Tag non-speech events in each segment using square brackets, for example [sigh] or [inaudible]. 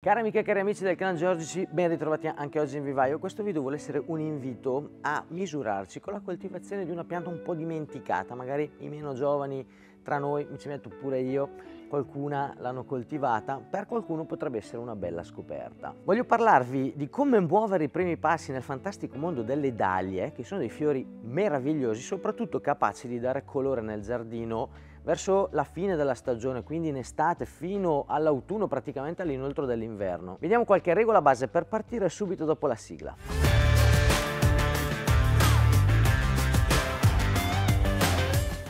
Cari amiche e cari amici del clan Giorgici, ben ritrovati anche oggi in vivaio. Questo video vuole essere un invito a misurarci con la coltivazione di una pianta un po' dimenticata, magari i meno giovani tra noi, mi ci metto pure io, qualcuna l'hanno coltivata, per qualcuno potrebbe essere una bella scoperta. Voglio parlarvi di come muovere i primi passi nel fantastico mondo delle dalie, che sono dei fiori meravigliosi, soprattutto capaci di dare colore nel giardino verso la fine della stagione, quindi in estate fino all'autunno, praticamente all'inoltro dell'inverno. Vediamo qualche regola base per partire subito dopo la sigla.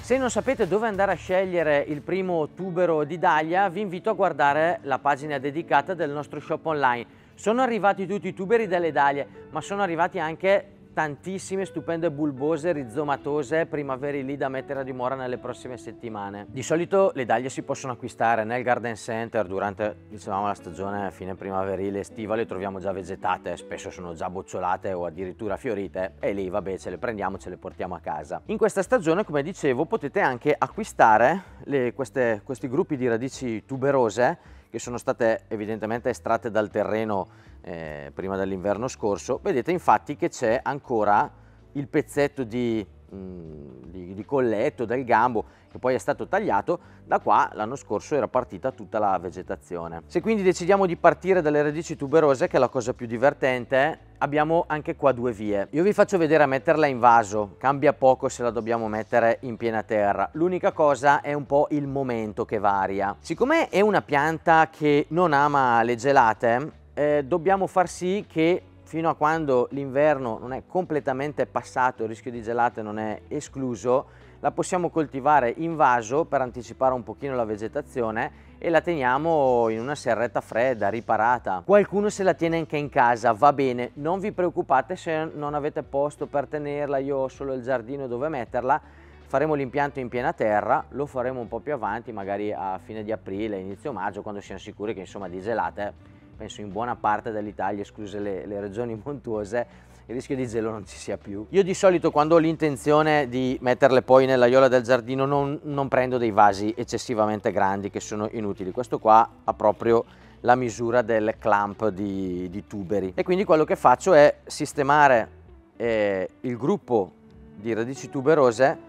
Se non sapete dove andare a scegliere il primo tubero di Daglia, vi invito a guardare la pagina dedicata del nostro shop online. Sono arrivati tutti i tuberi delle Daglie, ma sono arrivati anche tantissime stupende bulbose rizomatose primaverili da mettere a dimora nelle prossime settimane. Di solito le daglie si possono acquistare nel garden center durante diciamo, la stagione fine primaverile estiva, le troviamo già vegetate, spesso sono già bocciolate o addirittura fiorite e lì vabbè ce le prendiamo, ce le portiamo a casa. In questa stagione come dicevo potete anche acquistare le, queste, questi gruppi di radici tuberose che sono state evidentemente estratte dal terreno eh, prima dell'inverno scorso, vedete infatti che c'è ancora il pezzetto di mh, mm, di, di, colletto del gambo che poi è stato tagliato, da qua l'anno scorso era partita tutta la vegetazione. Se quindi decidiamo di partire dalle radici tuberose, che è la cosa più divertente, abbiamo anche qua due vie. Io vi faccio vedere a metterla in vaso, cambia poco se la dobbiamo mettere in piena terra. L'unica cosa è un po' il momento che varia. Siccome è una pianta che non ama le gelate, eh, dobbiamo far sì che fino a quando l'inverno non è completamente passato, il rischio di gelate non è escluso, la possiamo coltivare in vaso per anticipare un pochino la vegetazione e la teniamo in una serretta fredda, riparata. Qualcuno se la tiene anche in casa, va bene, non vi preoccupate se non avete posto per tenerla, io ho solo il giardino dove metterla, faremo l'impianto in piena terra, lo faremo un po' più avanti, magari a fine di aprile, inizio maggio, quando siamo sicuri che insomma di gelate penso in buona parte dell'Italia, escluse le, le regioni montuose, il rischio di gelo non ci sia più. Io di solito quando ho l'intenzione di metterle poi nell'aiola del giardino non, non, prendo dei vasi eccessivamente grandi che sono inutili, questo qua ha proprio la misura del clamp di, di tuberi e quindi quello che faccio è sistemare eh, il gruppo di radici tuberose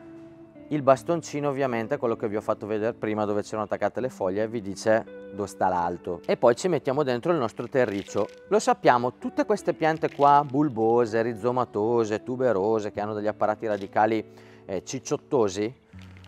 il bastoncino ovviamente quello che vi ho fatto vedere prima dove c'erano attaccate le foglie vi dice dove sta l'alto. E poi ci mettiamo dentro il nostro terriccio. Lo sappiamo, tutte queste piante qua bulbose, rizomatose, tuberose, che hanno degli apparati radicali eh, cicciottosi,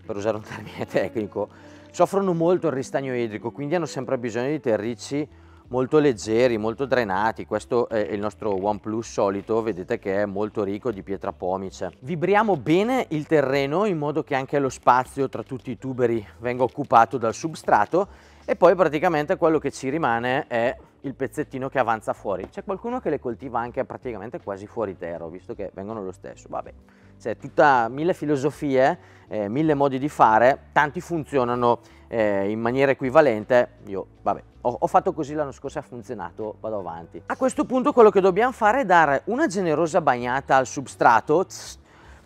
per usare un termine [laughs] tecnico, soffrono molto il ristagno idrico, quindi hanno sempre bisogno di terricci molto leggeri, molto drenati, questo è il nostro OnePlus solito, vedete che è molto ricco di pietra pomice. Vibriamo bene il terreno in modo che anche lo spazio tra tutti i tuberi venga occupato dal substrato e poi praticamente quello che ci rimane è il pezzettino che avanza fuori. C'è qualcuno che le coltiva anche praticamente quasi fuori terra, visto che vengono lo stesso. Vabbè, c'è tutta mille filosofie, eh, mille modi di fare, tanti funzionano eh, in maniera equivalente. Io, vabbè, ho, ho fatto così l'anno scorso, e ha funzionato, vado avanti. A questo punto quello che dobbiamo fare è dare una generosa bagnata al substrato, tss,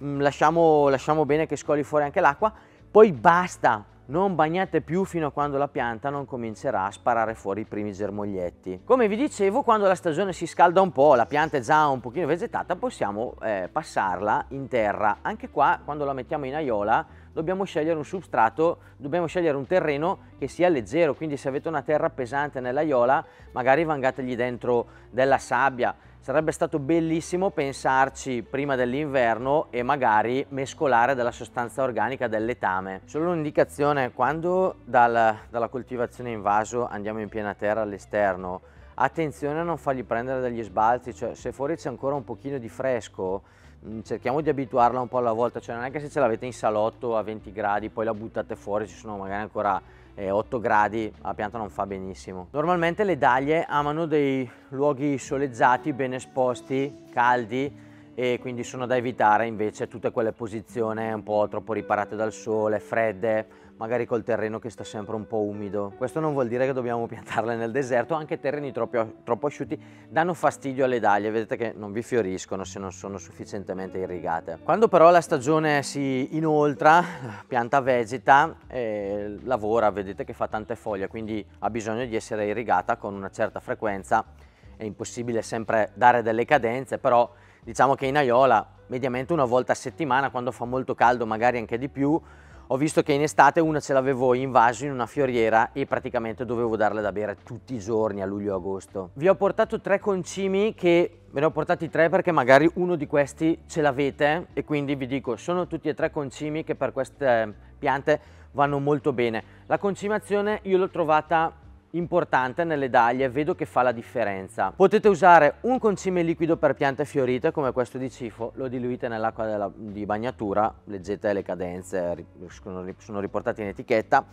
mm, lasciamo, lasciamo bene che scoli fuori anche l'acqua, poi basta, non bagnate più fino a quando la pianta non comincerà a sparare fuori i primi germoglietti. Come vi dicevo, quando la stagione si scalda un po', la pianta è già un pochino vegetata, possiamo eh, passarla in terra. Anche qua, quando la mettiamo in aiola, dobbiamo scegliere un substrato, dobbiamo scegliere un terreno che sia leggero, quindi se avete una terra pesante nell'aiola, magari vangategli dentro della sabbia, Sarebbe stato bellissimo pensarci prima dell'inverno e magari mescolare della sostanza organica del letame. Solo un'indicazione, quando dal, dalla coltivazione in vaso andiamo in piena terra all'esterno, attenzione a non fargli prendere degli sbalzi, cioè se fuori c'è ancora un pochino di fresco, mm, cerchiamo di abituarla un po' alla volta, cioè non è che se ce l'avete in salotto a 20 gradi poi la buttate fuori, ci sono magari ancora 8 gradi la pianta non fa benissimo. Normalmente le daglie amano dei luoghi soleggiati, ben esposti, caldi, e quindi sono da evitare invece tutte quelle posizioni un po' troppo riparate dal sole, fredde, magari col terreno che sta sempre un po' umido. Questo non vuol dire che dobbiamo piantarle nel deserto, anche terreni troppo, troppo asciutti danno fastidio alle daglie, vedete che non vi fioriscono se non sono sufficientemente irrigate. Quando però la stagione si inoltra, pianta vegeta, eh, lavora, vedete che fa tante foglie, quindi ha bisogno di essere irrigata con una certa frequenza, è impossibile sempre dare delle cadenze, però Diciamo che in Aiola mediamente una volta a settimana, quando fa molto caldo, magari anche di più, ho visto che in estate una ce l'avevo in vaso in una fioriera e praticamente dovevo darle da bere tutti i giorni a luglio-agosto. Vi ho portato tre concimi che ve ne ho portati tre perché magari uno di questi ce l'avete e quindi vi dico sono tutti e tre concimi che per queste piante vanno molto bene. La concimazione io l'ho trovata importante nelle daglie, vedo che fa la differenza. Potete usare un concime liquido per piante fiorite come questo di cifo, lo diluite nell'acqua di bagnatura, leggete le cadenze, sono riportate in etichetta.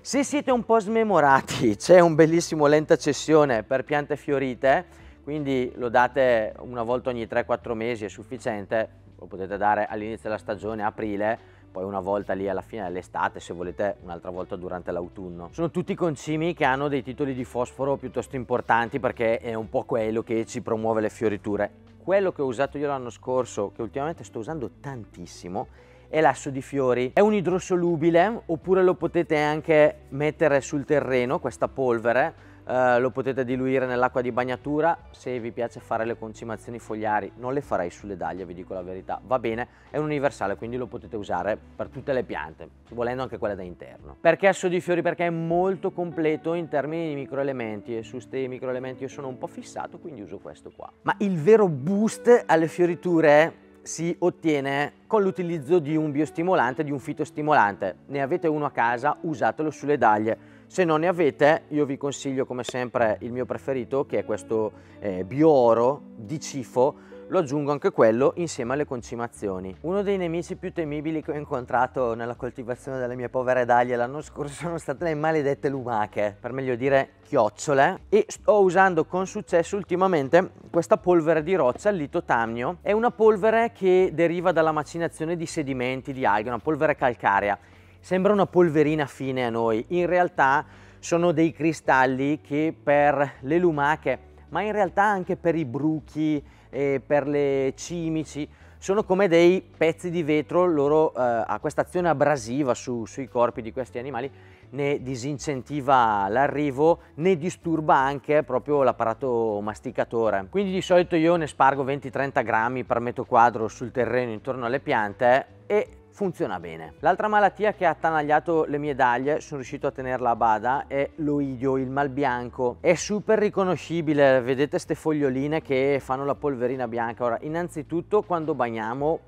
Se siete un po' smemorati, [laughs] c'è un bellissimo lenta cessione per piante fiorite, quindi lo date una volta ogni 3-4 mesi, è sufficiente, lo potete dare all'inizio della stagione, aprile, poi una volta lì alla fine dell'estate, se volete un'altra volta durante l'autunno. Sono tutti concimi che hanno dei titoli di fosforo piuttosto importanti perché è un po' quello che ci promuove le fioriture. Quello che ho usato io l'anno scorso, che ultimamente sto usando tantissimo, è l'asso di fiori. È un idrosolubile oppure lo potete anche mettere sul terreno, questa polvere, eh, lo potete diluire nell'acqua di bagnatura se vi piace fare le concimazioni fogliari non le farei sulle daglie vi dico la verità va bene è un universale quindi lo potete usare per tutte le piante volendo anche quelle da interno perché so di fiori perché è molto completo in termini di microelementi e su questi microelementi io sono un po' fissato quindi uso questo qua ma il vero boost alle fioriture si ottiene con l'utilizzo di un biostimolante, di un fitostimolante. Ne avete uno a casa, usatelo sulle daglie se non ne avete, io vi consiglio come sempre il mio preferito, che è questo eh, Bioro di Cifo, lo aggiungo anche quello insieme alle concimazioni. Uno dei nemici più temibili che ho incontrato nella coltivazione delle mie povere daglie l'anno scorso sono state le maledette lumache, per meglio dire chiocciole, e sto usando con successo ultimamente questa polvere di roccia, il litotamnio, è una polvere che deriva dalla macinazione di sedimenti, di alghe, una polvere calcarea Sembra una polverina fine a noi, in realtà sono dei cristalli che per le lumache, ma in realtà anche per i bruchi, e per le cimici, sono come dei pezzi di vetro, loro eh, a questa azione abrasiva su, sui corpi di questi animali ne disincentiva l'arrivo, ne disturba anche proprio l'apparato masticatore. Quindi di solito io ne spargo 20-30 grammi per metro quadro sul terreno intorno alle piante e funziona bene. L'altra malattia che ha attanagliato le mie daglie, sono riuscito a tenerla a bada, è l'oidio, il mal bianco. È super riconoscibile, vedete queste foglioline che fanno la polverina bianca. Ora, innanzitutto quando bagniamo,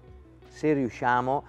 se riusciamo,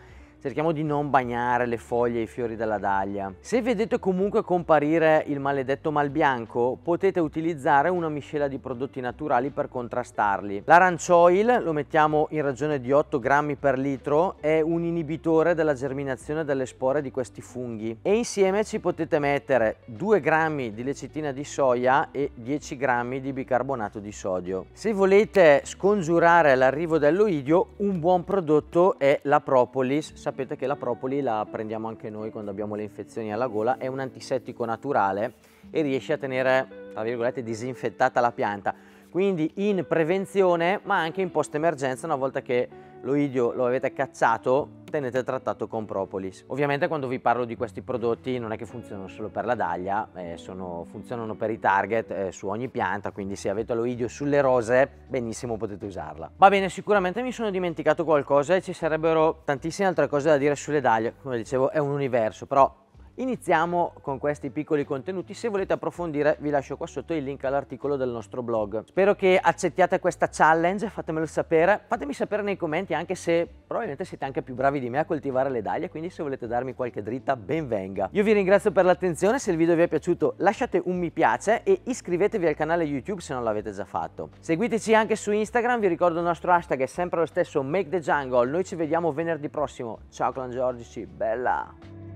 cerchiamo di non bagnare le foglie e i fiori della daglia. Se vedete comunque comparire il maledetto malbianco, potete utilizzare una miscela di prodotti naturali per contrastarli. L'arancioil, lo mettiamo in ragione di 8 grammi per litro, è un inibitore della germinazione delle spore di questi funghi e insieme ci potete mettere 2 grammi di lecitina di soia e 10 grammi di bicarbonato di sodio. Se volete scongiurare l'arrivo dell'oidio, un buon prodotto è la propolis sapete sapete che la propoli la prendiamo anche noi quando abbiamo le infezioni alla gola, è un antisettico naturale e riesce a tenere, tra virgolette, disinfettata la pianta. Quindi in prevenzione, ma anche in post-emergenza, una volta che Loidio lo avete cacciato, tenete trattato con Propolis. Ovviamente quando vi parlo di questi prodotti non è che funzionano solo per la daglia, eh, sono, funzionano per i target eh, su ogni pianta, quindi se avete Loidio sulle rose, benissimo potete usarla. Va bene, sicuramente mi sono dimenticato qualcosa e ci sarebbero tantissime altre cose da dire sulle daglie, come dicevo è un universo, però Iniziamo con questi piccoli contenuti, se volete approfondire vi lascio qua sotto il link all'articolo del nostro blog. Spero che accettiate questa challenge, fatemelo sapere, fatemi sapere nei commenti anche se probabilmente siete anche più bravi di me a coltivare le daglie, quindi se volete darmi qualche dritta ben venga. Io vi ringrazio per l'attenzione, se il video vi è piaciuto lasciate un mi piace e iscrivetevi al canale YouTube se non l'avete già fatto. Seguiteci anche su Instagram, vi ricordo il nostro hashtag è sempre lo stesso, Make the Jungle, noi ci vediamo venerdì prossimo, ciao Clan Giorgici, bella!